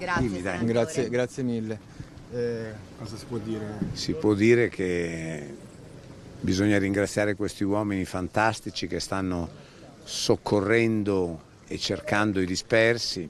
Grazie, Dimmi, grazie, grazie mille. Eh, cosa si può dire? Si può dire che bisogna ringraziare questi uomini fantastici che stanno soccorrendo e cercando i dispersi.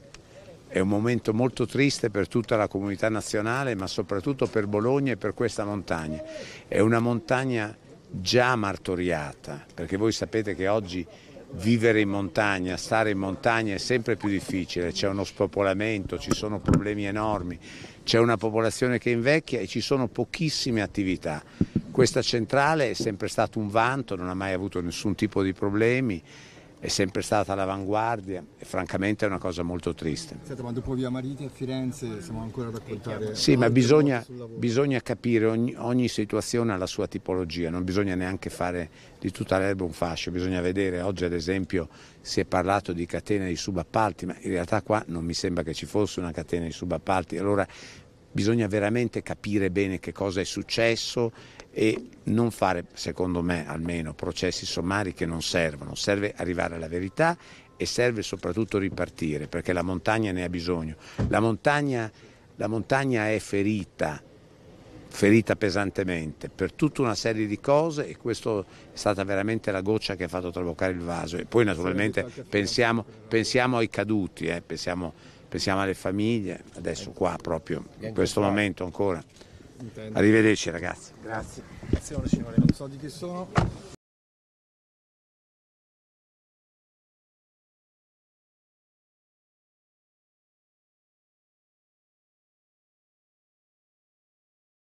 È un momento molto triste per tutta la comunità nazionale, ma soprattutto per Bologna e per questa montagna. È una montagna già martoriata, perché voi sapete che oggi vivere in montagna, stare in montagna è sempre più difficile, c'è uno spopolamento, ci sono problemi enormi, c'è una popolazione che invecchia e ci sono pochissime attività. Questa centrale è sempre stato un vanto, non ha mai avuto nessun tipo di problemi è sempre stata all'avanguardia e francamente è una cosa molto triste. Senta, ma dopo Via Mariti a Firenze siamo ancora a raccontare... Sì, ma bisogna, bisogna capire ogni, ogni, situazione ha la sua tipologia, non bisogna neanche fare di tutta l'erba un fascio, bisogna vedere, oggi ad esempio si è parlato di catena di subappalti, ma in realtà qua non mi sembra che ci fosse una catena di subappalti, allora bisogna veramente capire bene che cosa è successo e non fare, secondo me almeno, processi sommari che non servono. Serve arrivare alla verità e serve soprattutto ripartire, perché la montagna ne ha bisogno. La montagna, la montagna è ferita, ferita pesantemente per tutta una serie di cose e questa è stata veramente la goccia che ha fatto traboccare il vaso e poi naturalmente pensiamo, pensiamo ai caduti, eh, pensiamo, pensiamo, alle famiglie, adesso qua proprio, in questo momento ancora. Arrivederci ragazzi. Grazie. Grazie signore, non so di chi sono.